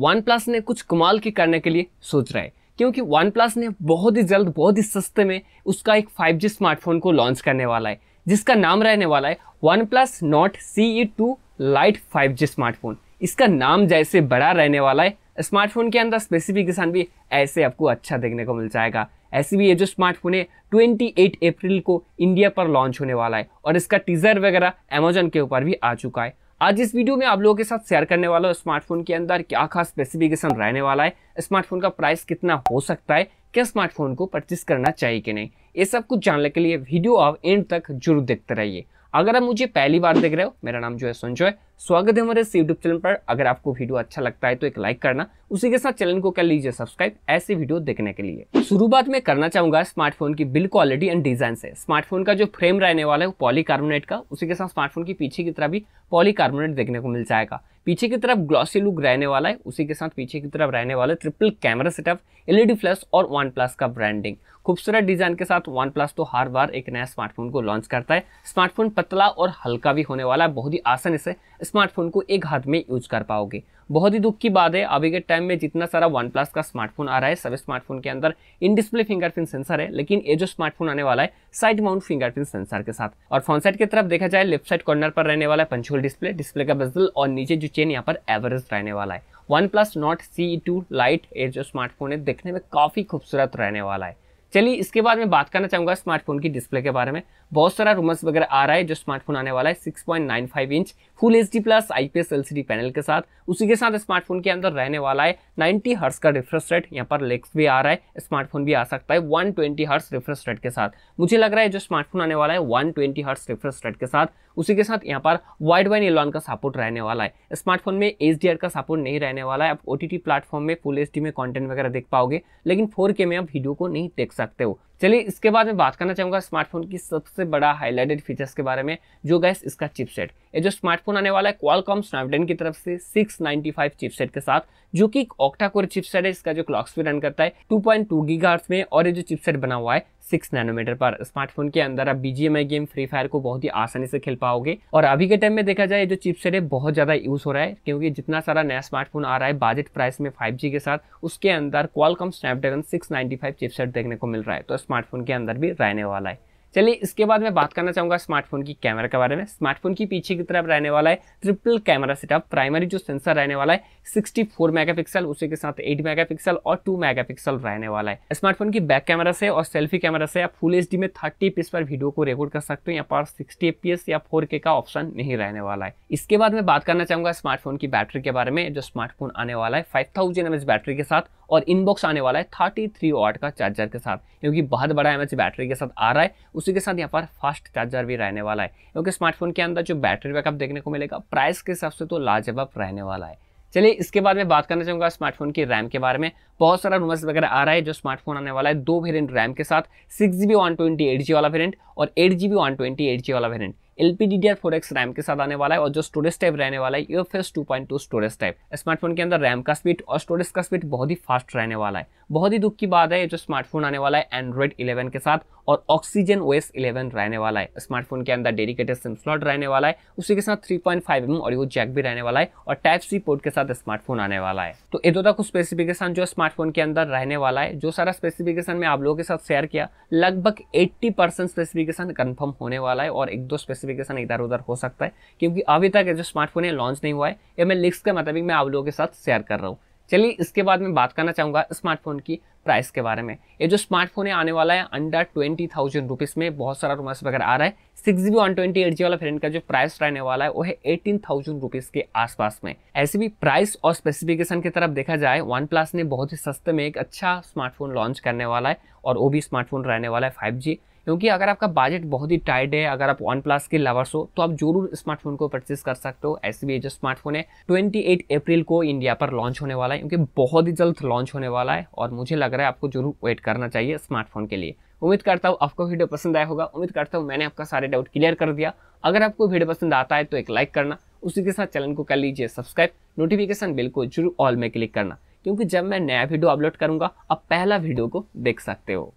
one plus ने कुछ कमाल की करने के लिए सोच रहा है क्योंकि वन प्लस ने बहुत ही जल्द बहुत ही सस्ते में उसका एक 5G स्मार्टफोन को लॉन्च करने वाला है जिसका नाम रहने वाला है one plus Nord C E two lite five smartphone इसका नाम जैसे बड़ा रहने वाला है स्मार्टफोन के अंदर स्पेसिफिकेशन भी ऐसे आपको अच्छा देखने को मिल जाएगा ऐसे भी ये जो स्मार्टफोन है 28 अप्रैल को इंडिया पर लॉन्च होने वाला है और इसका टीजर वगैरह अमेजोन के ऊपर भी आ चुका है आज इस वीडियो में आप लोगों के साथ शेयर करने वाला हूँ स्मार्टफोन के अंदर क्या खास स्पेसिफिकेशन रहने वाला है स्मार्टफोन का प्राइस कितना हो सकता है क्या स्मार्टफोन को परचेस करना चाहिए कि नहीं ये सब कुछ जानने के लिए वीडियो आप एंड तक जरूर देखते रहिए अगर आप मुझे पहली बार देख रहे हो मेरा नाम जो है है स्वागत है हमारे इस यूट्यूब चैनल पर अगर आपको वीडियो अच्छा लगता है तो एक लाइक करना उसी के साथ चैनल को कर लीजिए सब्सक्राइब ऐसे वीडियो देखने के लिए शुरुआत में करना चाहूंगा स्मार्टफोन की बिल्ड क्वालिटी एंड डिजाइन से स्मार्टफोन का जो फ्रेम रहने वाला है वो पॉलीकार्बोनेट का उसी के साथ स्मार्टफोन की पीछे की तरफ भी पॉलीकार्बोनेट देखने को मिल जाएगा पीछे की तरफ ग्लॉसी लुक रहने वाला है उसी के साथ पीछे की तरफ रहने वाला triple camera setup LED flash और वन प्लस का ब्रांडिंग खूबसूरत डिजाइन के साथ वन प्लस तो हर बार एक नया स्मार्टफोन को लॉन्च करता है स्मार्टफोन पतला और हल्का भी होने वाला है बहुत ही आसानी से स्मार्टफोन को एक हाथ में यूज कर पाओगे बहुत ही दुख की बात है अभी के टाइम में जितना सारा वन प्लस का स्मार्टफोन आ रहा है सभी स्मार्टफोन के अंदर इन डिस्प्ले फिंगरप्रिंट सेंसर है लेकिन ये जो स्मार्टफोन आने वाला है साइड माउंट फिंगरप्रिंट सेंसर के साथ और फ्रंट साइड की तरफ देखा जाए लेफ्ट साइड कॉर्नर पर रहने वाला है पंचोल डिस्प्ले डिस्प्ले का बजल और नीचे जो चेन यहाँ पर एवरेज रहने वाला है one plus Nord C two lite ये जो स्मार्टफोन है देखने में काफ़ी खूबसूरत रहने वाला है चलिए इसके बाद मैं बात करना चाहूंगा स्मार्टफोन की डिस्प्ले के बारे में बहुत सारा रूमर्स वगैरह आ रहा है जो स्मार्टफोन आने वाला है 6.95 inch full H D plus IPS LCD panel के साथ उसी के साथ स्मार्टफोन के अंदर रहने वाला है 90 हर्ट्स का रिफ्रेश रेट यहाँ पर लेक्स भी आ रहा है स्मार्टफोन भी आ सकता है 120 ट्वेंटी हर्स रिफ्रेश रेट के साथ मुझे लग रहा है जो स्मार्टफोन आने वाला है 120 ट्वेंटी हर्ट्स रिफ्रेश रेट के साथ उसी के साथ यहाँ पर वाइड वाइन एलवान का सपोर्ट रहने वाला है स्मार्टफोन में एच का सपोर्ट नहीं रहने वाला है आप ओ प्लेटफॉर्म में फुल एच में कॉन्टेंट वगैरह देख पाओगे लेकिन फोर में आप वीडियो को नहीं देख सकते हो चलिए इसके बाद मैं बात करना चाहूँगा स्मार्टफोन की सबसे बड़ा हाईलाइटेड फीचर्स के बारे में जो गैस इसका चिपसेट ये जो स्मार्टफोन आने वाला है क्वालकॉम स्नैपड्रैगन की तरफ से 695 चिपसेट के साथ जो कि ऑक्टा कोर चिपसेट है इसका जो क्लॉक स्पीड रन करता है 2.2 पॉइंट में और ये जो चिपसेट बना हुआ है सिक्स नैनोमीटर पर स्मार्टफोन के अंदर आप बीजीएमआई गेम फ्री फायर को बहुत ही आसानी से खेल पाओगे और अभी के टाइम में देखा जाए जो चिपसेट है बहुत ज्यादा यूज हो रहा है क्योंकि जितना सारा नया स्मार्टफोन आ रहा है बजट प्राइस में जी के साथ उसके अंदर क्वालकॉम स्नैपड्रैगन फाइव चिपसेट देखने को मिल रहा है तो स्मार्टफोन के अंदर भी रहने वाला है चलिए इसके बाद मैं बात करना चाहूँगा स्मार्टफोन की कैमरा के बारे में स्मार्टफोन की पीछे की तरफ रहने वाला है ट्रिपल कैमरा सेटअप प्राइमरी जो सेंसर रहने वाला है 64 मेगापिक्सल उसी के साथ 8 मेगापिक्सल और 2 मेगापिक्सल रहने वाला है स्मार्टफोन की बैक कैमरा से और सेल्फी कैमरा से आप फुल एच में थर्टी पीस पर वीडियो को रिकॉर्ड कर सकते हो यहाँ पर सिक्सटी एफ या फोर का ऑप्शन नहीं रहने वाला है इसके बाद मैं बात करना चाहूँगा स्मार्टफोन की बैटरी के बारे में जो स्मार्टफोन आने वाला है फाइव थाउजेंड बैटरी के साथ और इनबॉक्स आने वाला है थर्टी थ्री वाट का चार्जर के साथ क्योंकि बहुत बड़ा एम बैटरी के साथ आ रहा है उसी के साथ यहाँ पर फास्ट चार्जर भी रहने वाला है क्योंकि स्मार्टफोन के अंदर जो बैटरी बैकअप देखने को मिलेगा प्राइस के हिसाब से तो लाजवाब रहने वाला है चलिए इसके बाद मैं बात करना चाहूँगा स्मार्टफोन की रैम के बारे में बहुत सारा रूमर्स वगैरह आ रहा है जो स्मार्टफोन आने वाला है दो वेरियंट रैम के साथ six G B one twenty eight G वाला वेरियंट और eight G B one twenty eight G वाला variant L P D D R four X RAM के साथ आने वाला है और जो स्टोरेज टाइप रहने वाला है U F two point two storage type smartphone के अंदर रैम का स्पीड और स्टोरेज का स्पीड बहुत ही फास्ट रहने वाला है बहुत ही दुख की बात है जो स्मार्टफोन आने वाला है एंड्रॉइड इलेवन के साथ और ऑक्सीजन ओ एस इलेवन रहने वाला है स्मार्टफोन के अंदर डेडिकेटेड सिम स्लॉट रहने वाला है उसी के साथ three point five M audio jack भी रहने वाला है और टाइप सी पोर्ट के साथ स्मार्टफोन आने वाला है तो ये दो कुछ स्पेसिफिकेशन जो स्मार्टफोन के अंदर रहने वाला है जो सारा स्पेसिफिकेशन मैं आप लोगों के साथ शेयर किया लगभग एट्टी स्पेसिफिकेशन कन्फर्म होने वाला है और एक दो स्पेसिफिक स्पेसिफिकेशन इधर उधर हो सकता है क्योंकि अभी तक जो स्मार्टफोन है लॉन्च नहीं हुआ है ये मैं लिस्ट के मुताबिक मैं आप लोगों के साथ शेयर कर रहा हूँ चलिए इसके बाद मैं बात करना चाहूँगा स्मार्टफोन की प्राइस के बारे में ये जो स्मार्टफोन है आने वाला है अंडर ट्वेंटी थाउजेंड रुपीज़ में बहुत सारा रूमर्स वगैरह आ रहा है six G B one twenty eight G वाला फ्रेंड का जो प्राइस रहने वाला है वो है एटीन थाउजेंड रुपीज़ के आसपास में ऐसे भी प्राइस और स्पेसिफिकेशन की तरफ देखा जाए वन प्लस ने बहुत ही सस्ते में एक अच्छा स्मार्टफोन लॉन्च करने वाला है और वो भी स्मार्टफोन रहने वाला है फाइव जी क्योंकि अगर आपका बजट बहुत ही टाइट है अगर आप वन प्लस के लवर्स हो तो आप जरूर स्मार्टफोन को परचेज कर सकते हो ऐसे भी जो स्मार्टफोन है ट्वेंटी अप्रैल को इंडिया पर लॉन्च होने वाला है क्योंकि बहुत ही जल्द लॉन्च होने वाला है और मुझे लग रहा है आपको जरूर वेट करना चाहिए स्मार्टफोन के लिए उम्मीद करता हूँ आपको वीडियो पसंद आया होगा उम्मीद करता हूँ मैंने आपका सारे डाउट क्लियर कर दिया अगर आपको वीडियो पसंद आता है तो एक लाइक करना उसी के साथ चैनल को कर लीजिए सब्सक्राइब नोटिफिकेशन बिल को जरूर ऑल में क्लिक करना क्योंकि जब मैं नया वीडियो अपलोड करूंगा आप पहला वीडियो को देख सकते हो